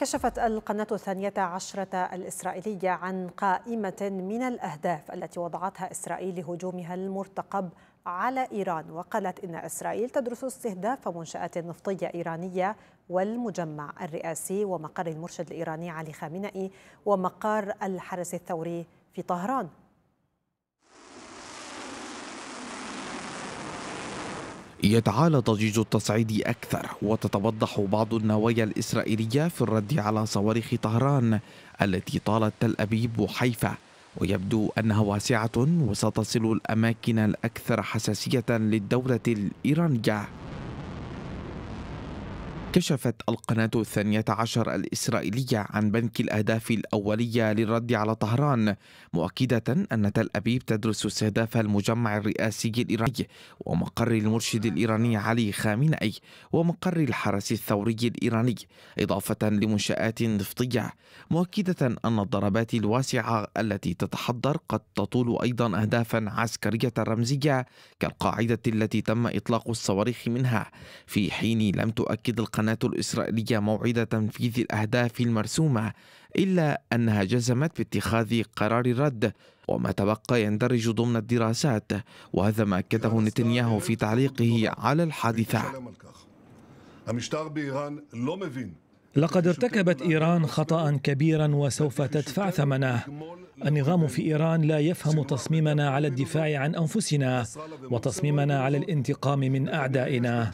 كشفت القناة الثانية عشرة الإسرائيلية عن قائمة من الأهداف التي وضعتها إسرائيل لهجومها المرتقب على إيران وقالت إن إسرائيل تدرس استهداف منشآت نفطية إيرانية والمجمع الرئاسي ومقر المرشد الإيراني علي خامنئي ومقر الحرس الثوري في طهران يتعالى ضجيج التصعيد أكثر وتتوضح بعض النوايا الإسرائيلية في الرد على صواريخ طهران التي طالت تل أبيب وحيفا ويبدو أنها واسعة وستصل الأماكن الأكثر حساسية للدولة الإيرانية كشفت القناة الثانية عشر الإسرائيلية عن بنك الأهداف الأولية للرد على طهران مؤكدة أن تل أبيب تدرس استهداف المجمع الرئاسي الإيراني ومقر المرشد الإيراني علي خامنئي ومقر الحرس الثوري الإيراني إضافة لمنشآت نفطية مؤكدة أن الضربات الواسعة التي تتحضر قد تطول أيضا أهدافا عسكرية رمزية كالقاعدة التي تم إطلاق الصواريخ منها في حين لم تؤكد القناة القناة الإسرائيلية موعد تنفيذ الأهداف المرسومة إلا أنها جزمت باتخاذ قرار الرد وما تبقى يندرج ضمن الدراسات وهذا ما أكده نتنياهو في تعليقه على الحادثة لقد ارتكبت إيران خطأ كبيرا وسوف تدفع ثمنه النظام في إيران لا يفهم تصميمنا على الدفاع عن أنفسنا وتصميمنا على الانتقام من أعدائنا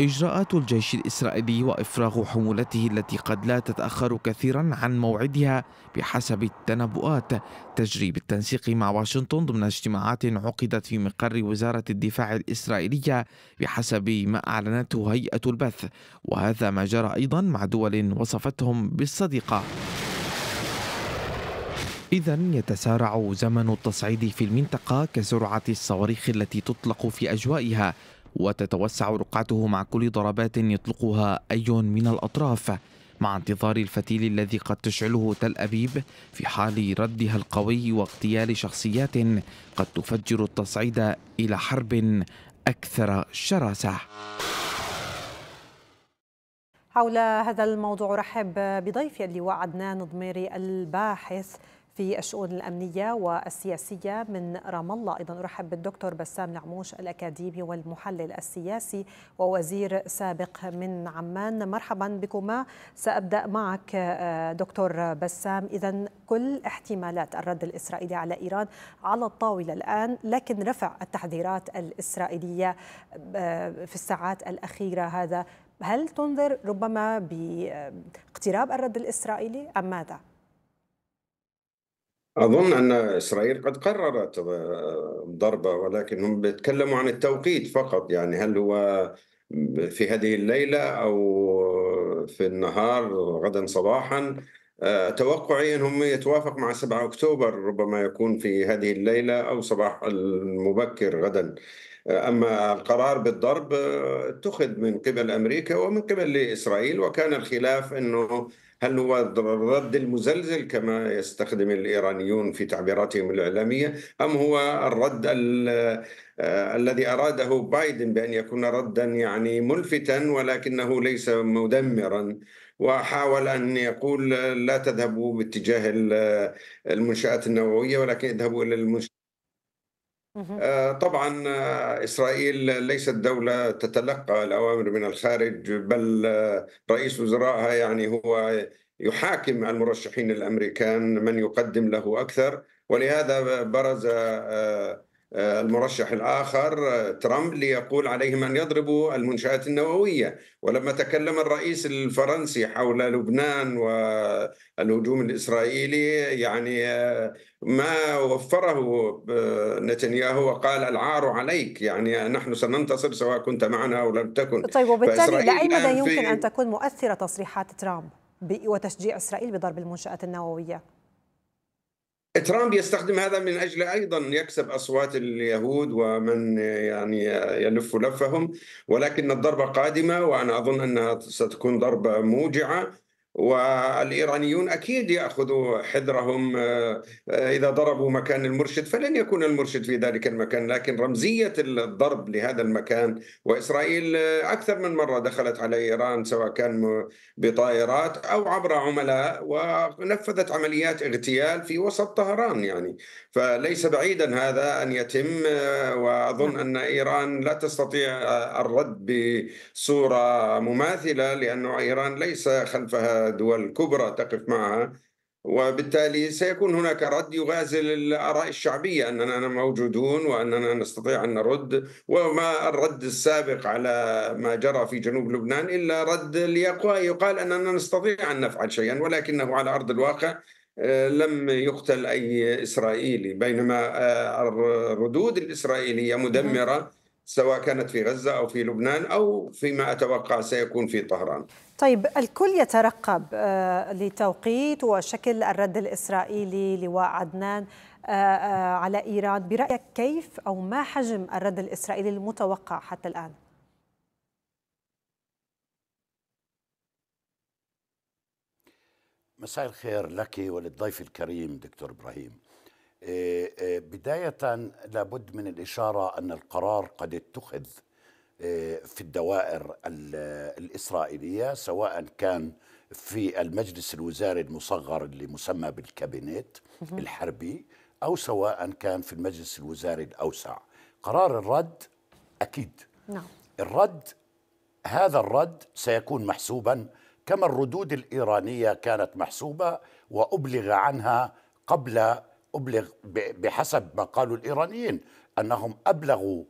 إجراءات الجيش الإسرائيلي وإفراغ حمولته التي قد لا تتأخر كثيرا عن موعدها بحسب التنبؤات تجري بالتنسيق مع واشنطن ضمن اجتماعات عقدت في مقر وزارة الدفاع الإسرائيلية بحسب ما أعلنته هيئة البث وهذا ما جرى أيضا مع دول وصفتهم بالصديقة إذا يتسارع زمن التصعيد في المنطقة كسرعة الصواريخ التي تطلق في أجوائها وتتوسع رقعته مع كل ضربات يطلقها أي من الأطراف مع انتظار الفتيل الذي قد تشعله تل أبيب في حال ردها القوي واغتيال شخصيات قد تفجر التصعيد إلى حرب أكثر شراسة حول هذا الموضوع رحب بضيفي اللواء عدنان ضميري الباحث في الشؤون الأمنية والسياسية من رام الله أيضا أرحب بالدكتور بسام نعموش الأكاديمي والمحلل السياسي ووزير سابق من عمان مرحبا بكما سأبدأ معك آه، دكتور بسام إذا كل احتمالات الرد الإسرائيلي على إيران على الطاولة الآن لكن رفع التحذيرات الإسرائيلية آه، في الساعات الأخيرة هذا هل تنذر ربما باقتراب الرد الإسرائيلي أم ماذا؟ أظن أن إسرائيل قد قررت آه، ضربة ولكن هم بيتكلموا عن التوقيت فقط يعني هل هو في هذه الليلة أو في النهار غدا صباحا آه، توقعي أنهم يتوافق مع 7 أكتوبر ربما يكون في هذه الليلة أو صباح المبكر غدا آه، أما القرار بالضرب اتخذ من قبل أمريكا ومن قبل إسرائيل وكان الخلاف أنه هل هو الرد المزلزل كما يستخدم الايرانيون في تعبيراتهم الاعلاميه ام هو الرد آه، الذي اراده بايدن بان يكون ردا يعني ملفتا ولكنه ليس مدمرا وحاول ان يقول لا تذهبوا باتجاه المنشات النوويه ولكن اذهبوا الى المنشات آه، طبعا آه، اسرائيل ليست دوله تتلقى الاوامر من الخارج بل آه، رئيس وزرائها يعني هو يحاكم المرشحين الامريكان من يقدم له اكثر ولهذا برز آه، المرشح الآخر آه، ترامب ليقول عليهم أن يضربوا المنشآت النووية ولما تكلم الرئيس الفرنسي حول لبنان والهجوم الإسرائيلي يعني آه، ما وفره نتنياهو وقال العار عليك يعني نحن سننتصر سواء كنت معنا أو لم تكن طيب وبالتالي لأي مدى يمكن أن تكون مؤثرة تصريحات ترامب وتشجيع إسرائيل بضرب المنشآت النووية؟ ترامب يستخدم هذا من اجل ايضا يكسب اصوات اليهود ومن يعني يلف لفهم ولكن الضربه قادمه وانا اظن انها ستكون ضربه موجعه والايرانيون اكيد ياخذوا حذرهم آه، آه، اذا ضربوا مكان المرشد فلن يكون المرشد في ذلك المكان لكن رمزيه الضرب لهذا المكان واسرائيل آه، اكثر من مره دخلت على ايران سواء كان بطائرات او عبر عملاء ونفذت عمليات اغتيال في وسط طهران يعني فليس بعيدا هذا ان يتم واظن نعم. ان ايران لا تستطيع الرد بصوره مماثله لانه ايران ليس خلفها دول كبرى تقف معها وبالتالي سيكون هناك رد يغازل الاراء الشعبيه اننا موجودون واننا نستطيع ان نرد وما الرد السابق على ما جرى في جنوب لبنان الا رد يقال اننا نستطيع ان نفعل شيئا ولكنه على ارض الواقع آه، لم يقتل اي اسرائيلي بينما آه، الردود الاسرائيليه مدمره سواء كانت في غزة أو في لبنان أو فيما أتوقع سيكون في طهران طيب الكل يترقب آه، لتوقيت وشكل الرد الإسرائيلي لواء عدنان آه، آه، على إيران برأيك كيف أو ما حجم الرد الإسرائيلي المتوقع حتى الآن؟ مساء الخير لك وللضيف الكريم دكتور إبراهيم بداية لابد من الإشارة أن القرار قد اتخذ آه، في الدوائر الإسرائيلية سواء كان في المجلس الوزاري المصغر اللي مسمى بالكابينت الحربي أو سواء كان في المجلس الوزاري الأوسع قرار الرد أكيد نعم. الرد هذا الرد سيكون محسوبا كما الردود الإيرانية كانت محسوبة وأبلغ عنها قبل أبلغ بحسب ما قالوا الإيرانيين أنهم أبلغوا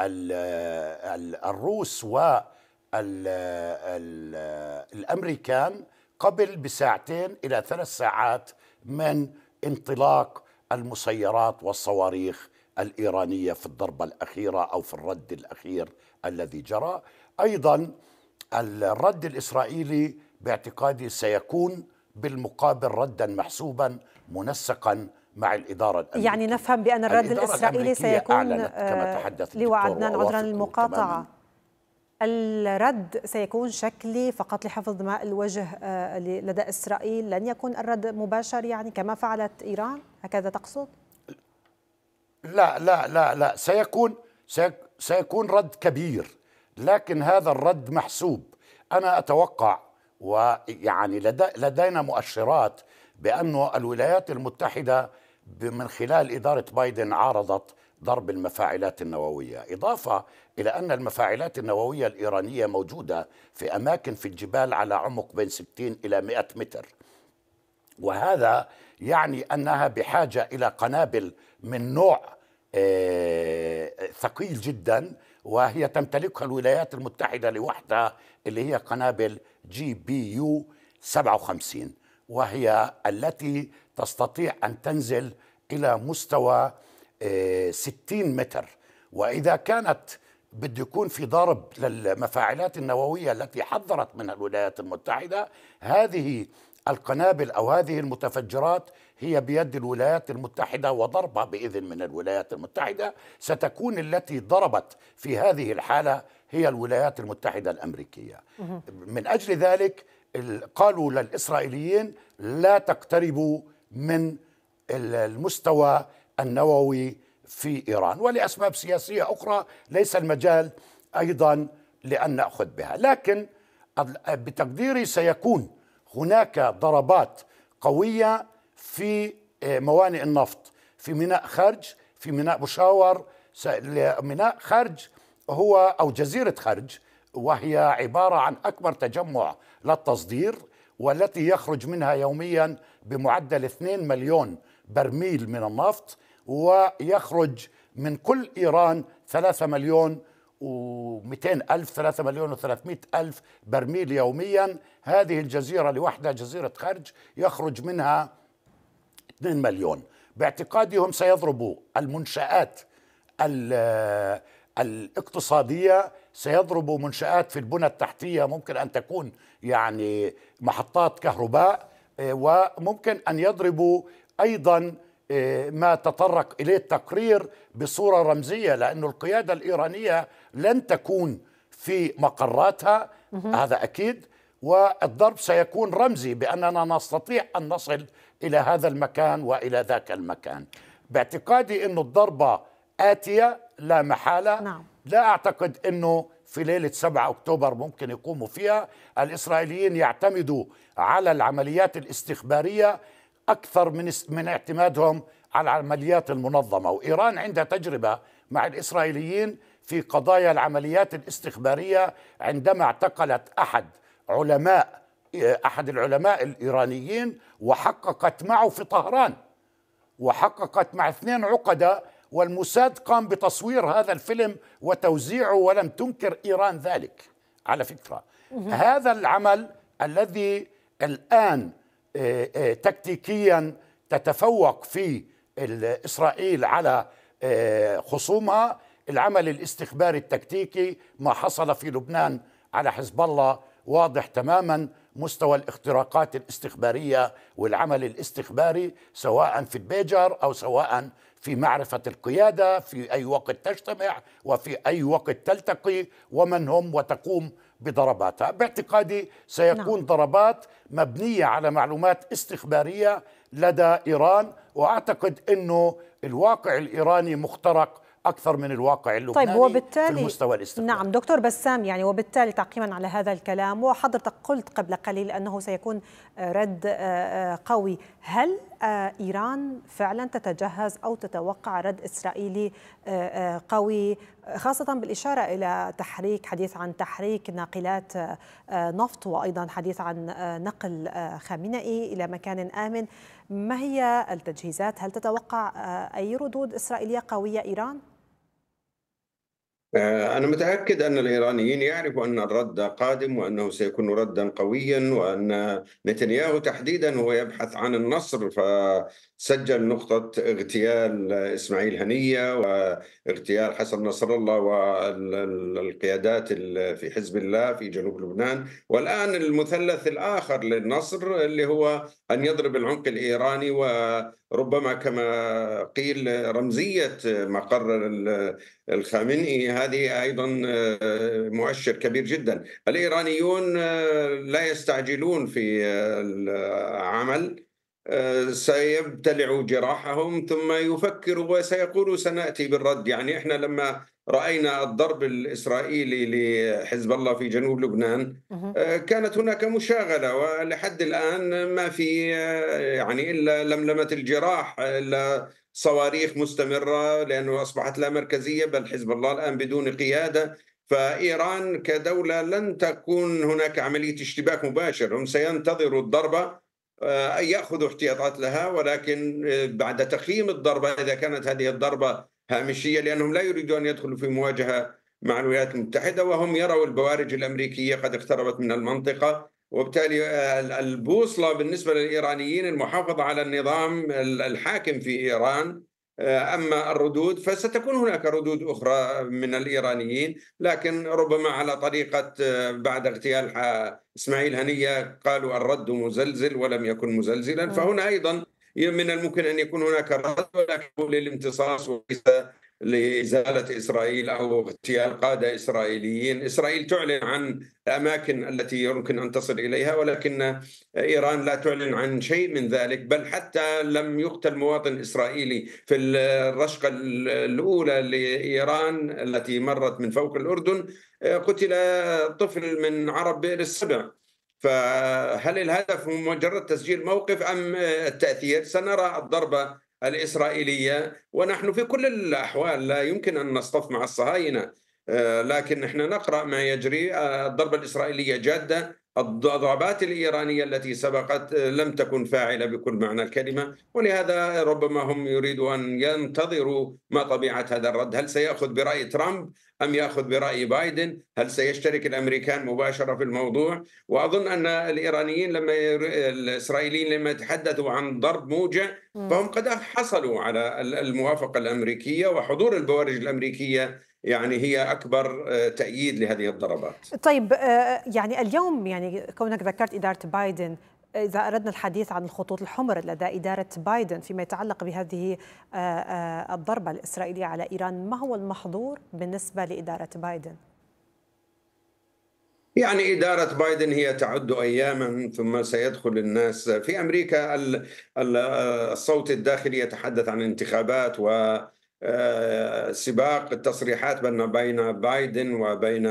الروس والأمريكان قبل بساعتين إلى ثلاث ساعات من انطلاق المسيرات والصواريخ الإيرانية في الضربة الأخيرة أو في الرد الأخير الذي جرى أيضا الرد الإسرائيلي باعتقادي سيكون بالمقابل ردا محسوبا منسقا مع الإدارة الأمريكية يعني نفهم بأن الرد الإسرائيلي سيكون آه، لواء عدنان عذرا للمقاطعة الرد سيكون شكلي فقط لحفظ ماء الوجه آه، لدى إسرائيل لن يكون الرد مباشر يعني كما فعلت إيران هكذا تقصد؟ لا لا لا لا سيكون سيكون رد كبير لكن هذا الرد محسوب أنا أتوقع ويعني لدينا مؤشرات بأن الولايات المتحدة من خلال إدارة بايدن عارضت ضرب المفاعلات النووية إضافة إلى أن المفاعلات النووية الإيرانية موجودة في أماكن في الجبال على عمق بين 60 إلى 100 متر وهذا يعني أنها بحاجة إلى قنابل من نوع آه، ثقيل جدا وهي تمتلكها الولايات المتحدة لوحدها اللي هي قنابل جي بي يو 57 وهي التي تستطيع أن تنزل إلى مستوى 60 آه، متر وإذا كانت بده يكون في ضرب للمفاعلات النووية التي حذرت منها الولايات المتحدة هذه القنابل أو هذه المتفجرات هي بيد الولايات المتحدة وضربها بإذن من الولايات المتحدة ستكون التي ضربت في هذه الحالة هي الولايات المتحدة الأمريكية من أجل ذلك قالوا للإسرائيليين لا تقتربوا من المستوى النووي في ايران ولاسباب سياسيه اخرى ليس المجال ايضا لان ناخذ بها لكن بتقديري سيكون هناك ضربات قويه في آه، موانئ النفط في ميناء خرج في ميناء بشاور ميناء خرج هو او جزيره خرج وهي عباره عن اكبر تجمع للتصدير والتي يخرج منها يوميا بمعدل 2 مليون برميل من النفط ويخرج من كل إيران 3 مليون و200 ألف 3 مليون و300 ألف برميل يوميا هذه الجزيرة لوحدها جزيرة خرج يخرج منها 2 مليون باعتقادهم سيضربوا المنشآت الاقتصادية سيضرب منشآت في البنى التحتية ممكن أن تكون يعني محطات كهرباء آه، وممكن أن يضربوا أيضا آه، ما تطرق إليه التقرير بصورة رمزية لأن القيادة الإيرانية لن تكون في مقراتها هذا أكيد والضرب سيكون رمزي بأننا نستطيع أن نصل إلى هذا المكان وإلى ذاك المكان باعتقادي أن الضربة آتية لا محالة نعم. لا أعتقد أنه في ليلة 7 أكتوبر ممكن يقوموا فيها الإسرائيليين يعتمدوا على العمليات الاستخبارية أكثر من, من اعتمادهم على العمليات المنظمة وإيران عندها تجربة مع الإسرائيليين في قضايا العمليات الاستخبارية عندما اعتقلت أحد علماء أحد العلماء الإيرانيين وحققت معه في طهران وحققت مع اثنين عقدة والموساد قام بتصوير هذا الفيلم وتوزيعه ولم تنكر إيران ذلك على فكرة هذا العمل الذي الآن آه، آه، تكتيكيا تتفوق فيه إسرائيل على آه، خصومها العمل الاستخباري التكتيكي ما حصل في لبنان على حزب الله واضح تماما مستوى الاختراقات الاستخباريه والعمل الاستخباري سواء في البيجر او سواء في معرفة القيادة في أي وقت تجتمع وفي أي وقت تلتقي ومن هم وتقوم بضرباتها باعتقادي سيكون نعم. ضربات مبنية على معلومات استخبارية لدى إيران وأعتقد أنه الواقع الإيراني مخترق اكثر من الواقع اللبناني طيب وبالتالي في المستوى الاستقلال نعم دكتور بسام يعني وبالتالي تعقيبا على هذا الكلام وحضرتك قلت قبل قليل انه سيكون رد آه، آه، قوي هل آه، ايران فعلا تتجهز او تتوقع رد اسرائيلي قوي خاصة بالإشارة إلى تحريك حديث عن تحريك ناقلات نفط وأيضا حديث عن نقل خامنئي إلى مكان آمن ما هي التجهيزات هل تتوقع أي ردود إسرائيلية قوية إيران؟ آه، أنا متأكد أن الإيرانيين يعرفوا أن الرد قادم وأنه سيكون ردا قويا وأن نتنياهو تحديدا هو يبحث عن النصر فسجل نقطة اغتيال إسماعيل هنية واغتيال حسن نصر الله والقيادات في حزب الله في جنوب لبنان والآن المثلث الآخر للنصر اللي هو أن يضرب العمق الإيراني و ربما كما قيل رمزية مقر الخامنئي هذه أيضا آه، مؤشر كبير جدا الإيرانيون آه، لا يستعجلون في آه، العمل سيبتلعوا جراحهم ثم يفكروا وسيقولوا سنأتي بالرد يعني إحنا لما راينا الضرب الاسرائيلي لحزب الله في جنوب لبنان آه، كانت هناك مشاغله ولحد الان ما في آه، يعني الا لملمه الجراح الا صواريخ مستمره لانه اصبحت لا مركزيه بل حزب الله الان بدون قياده فايران كدوله لن تكون هناك عمليه اشتباك مباشر هم سينتظروا الضربه آه، ياخذوا احتياطات لها ولكن بعد تقييم الضربه اذا كانت هذه الضربه هامشيه لانهم لا يريدون ان يدخلوا في مواجهه مع الولايات المتحده وهم يروا البوارج الامريكيه قد اقتربت من المنطقه وبالتالي آه، البوصله بالنسبه للايرانيين المحافظه على النظام الحاكم في ايران آه، اما الردود فستكون هناك ردود اخرى من الايرانيين لكن ربما على طريقه آه، بعد اغتيال اسماعيل هنيه قالوا الرد مزلزل ولم يكن مزلزلا فهنا ايضا من الممكن ان يكون هناك رد ولكن للامتصاص وليس لازاله اسرائيل او اغتيال قاده اسرائيليين، اسرائيل تعلن عن الاماكن التي يمكن ان تصل اليها ولكن ايران لا تعلن عن شيء من ذلك، بل حتى لم يقتل مواطن اسرائيلي في الرشقه الاولى لايران التي مرت من فوق الاردن قتل طفل من عرب بئر السبع فهل الهدف هو مجرد تسجيل موقف ام التاثير؟ سنرى الضربه الاسرائيليه ونحن في كل الاحوال لا يمكن ان نصطف مع الصهاينه آه، لكن نحن نقرا ما يجري آه، الضربه الاسرائيليه جاده الضربات الايرانيه التي سبقت آه، لم تكن فاعله بكل معنى الكلمه ولهذا ربما هم يريدوا ان ينتظروا ما طبيعه هذا الرد هل سياخذ براي ترامب أم يأخذ برأي بايدن هل سيشترك الأمريكان مباشرة في الموضوع وأظن أن الإيرانيين لما الإسرائيليين لما تحدثوا عن ضرب موجع فهم قد حصلوا على الموافقة الأمريكية وحضور البوارج الأمريكية يعني هي اكبر آه، تأييد لهذه الضربات. طيب آه، يعني اليوم يعني كونك ذكرت اداره بايدن إذا أردنا الحديث عن الخطوط الحمر لدى إدارة بايدن فيما يتعلق بهذه آه، آه، الضربة الإسرائيلية على إيران ما هو المحظور بالنسبة لإدارة بايدن؟ يعني إدارة بايدن هي تعد أياما ثم سيدخل الناس في أمريكا آه، الصوت الداخلي يتحدث عن انتخابات و سباق التصريحات بين بايدن وبين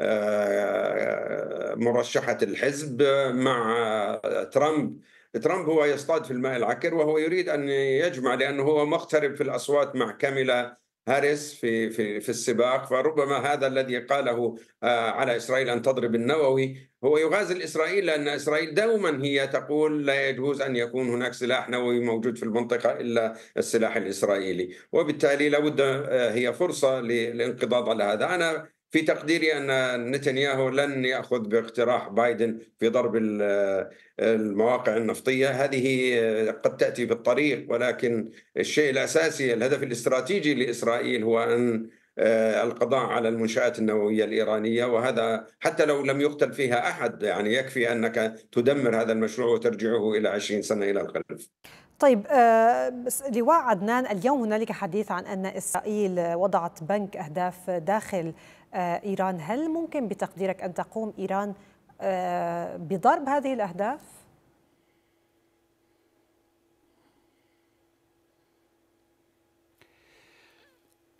آه، مرشحه الحزب مع ترامب ترامب هو يصطاد في الماء العكر وهو يريد ان يجمع لانه هو مقترب في الاصوات مع كاميلا هاريس في في في السباق فربما هذا الذي قاله آه، على اسرائيل ان تضرب النووي هو يغازل اسرائيل لان اسرائيل دوما هي تقول لا يجوز ان يكون هناك سلاح نووي موجود في المنطقه الا السلاح الاسرائيلي وبالتالي لابد آه، هي فرصه للانقضاض على هذا انا في تقديري ان نتنياهو لن ياخذ باقتراح بايدن في ضرب المواقع النفطيه، هذه قد تاتي بالطريق ولكن الشيء الاساسي الهدف الاستراتيجي لاسرائيل هو ان آه، القضاء على المنشآت النووية الإيرانية وهذا حتى لو لم يقتل فيها أحد يعني يكفي أنك تدمر هذا المشروع وترجعه إلى 20 سنة إلى الخلف طيب آه، لواء عدنان اليوم هنالك حديث عن أن إسرائيل وضعت بنك أهداف داخل آه، إيران هل ممكن بتقديرك أن تقوم إيران آه، بضرب هذه الأهداف؟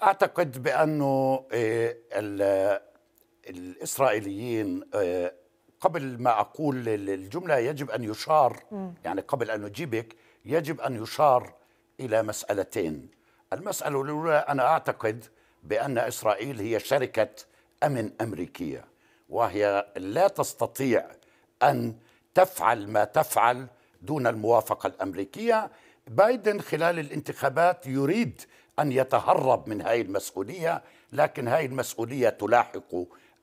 أعتقد بأنه آه، الإسرائيليين قبل ما أقول الجملة يجب أن يشار يعني قبل أن أجيبك يجب أن يشار إلى مسألتين المسألة الأولى أنا أعتقد بان اسرائيل هي شركه امن امريكيه وهي لا تستطيع ان تفعل ما تفعل دون الموافقه الامريكيه بايدن خلال الانتخابات يريد ان يتهرب من هذه المسؤوليه لكن هذه المسؤوليه تلاحق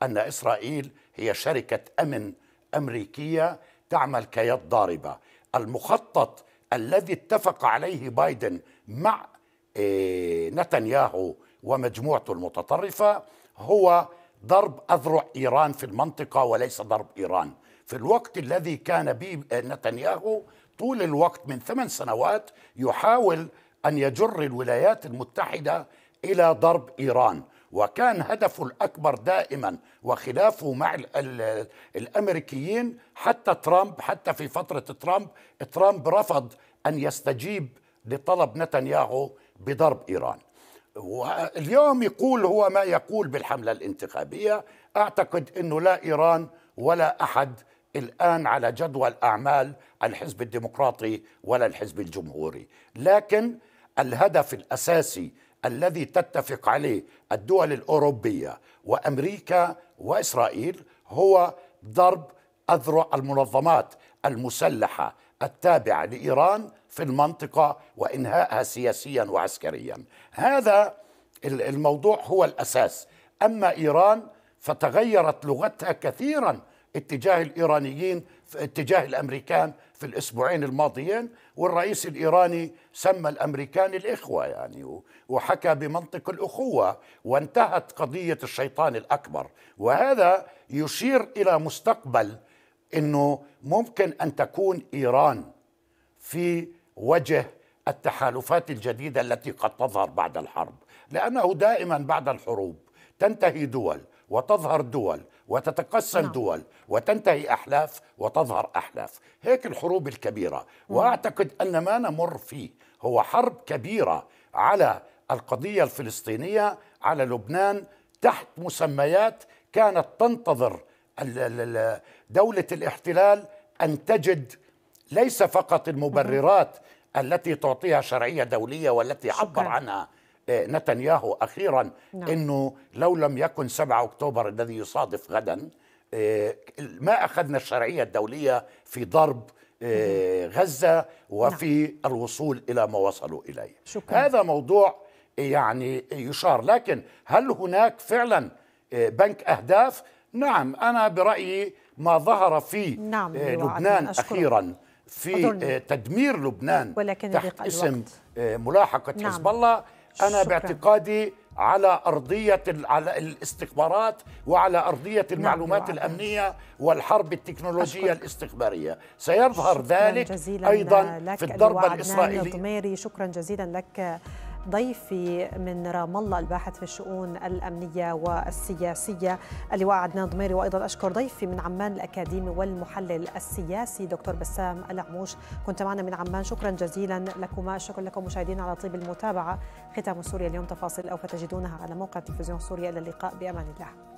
ان اسرائيل هي شركه امن امريكيه تعمل كيد ضاربه المخطط الذي اتفق عليه بايدن مع إيه، نتنياهو ومجموعته المتطرفة هو ضرب أذرع إيران في المنطقة وليس ضرب إيران في الوقت الذي كان به نتنياهو طول الوقت من ثمان سنوات يحاول أن يجر الولايات المتحدة إلى ضرب إيران وكان هدفه الأكبر دائما وخلافه مع الأمريكيين حتى ترامب حتى في فترة ترامب ترامب رفض أن يستجيب لطلب نتنياهو بضرب إيران واليوم يقول هو ما يقول بالحملة الانتخابية أعتقد أنه لا إيران ولا أحد الآن على جدول أعمال الحزب الديمقراطي ولا الحزب الجمهوري لكن الهدف الأساسي الذي تتفق عليه الدول الأوروبية وأمريكا وإسرائيل هو ضرب أذرع المنظمات المسلحة التابعة لإيران في المنطقة وإنهائها سياسيا وعسكريا هذا الموضوع هو الأساس أما إيران فتغيرت لغتها كثيرا اتجاه الإيرانيين اتجاه الأمريكان في الأسبوعين الماضيين والرئيس الإيراني سمى الأمريكان الإخوة يعني وحكى بمنطق الأخوة وانتهت قضية الشيطان الأكبر وهذا يشير إلى مستقبل أنه ممكن أن تكون إيران في وجه التحالفات الجديده التي قد تظهر بعد الحرب لانه دائما بعد الحروب تنتهي دول وتظهر دول وتتقسم نعم. دول وتنتهي احلاف وتظهر احلاف هيك الحروب الكبيره نعم. واعتقد ان ما نمر فيه هو حرب كبيره على القضيه الفلسطينيه على لبنان تحت مسميات كانت تنتظر دوله الاحتلال ان تجد ليس فقط المبررات التي تعطيها شرعية دولية والتي عبر عنها آه، نتنياهو أخيرا نعم. أنه لو لم يكن 7 أكتوبر الذي يصادف غدا آه، ما أخذنا الشرعية الدولية في ضرب آه، غزة وفي نعم. الوصول إلى ما وصلوا إليه شكرا. هذا موضوع يعني يشار لكن هل هناك فعلا بنك أهداف؟ نعم أنا برأيي ما ظهر في نعم لبنان أشكرك. أخيرا في أظن. آه، تدمير لبنان ولكن تحت اسم آه، ملاحقة نعم. حزب الله أنا شكرا. باعتقادي على أرضية على الاستخبارات وعلى أرضية نعم، المعلومات نعم. الأمنية والحرب التكنولوجية أشكرك. الاستخبارية سيظهر ذلك أيضا في الضربة نعم، الإسرائيلية نعم، شكرا جزيلا لك ضيفي من رام الله الباحث في الشؤون الأمنية والسياسية اللواء عدنان ضميري وأيضا أشكر ضيفي من عمان الأكاديمي والمحلل السياسي دكتور بسام العموش كنت معنا من عمان شكرا جزيلا لكما شكرا لكم مشاهدينا على طيب المتابعة ختام سوريا اليوم تفاصيل او تجدونها على موقع تلفزيون سوريا إلى اللقاء بأمان الله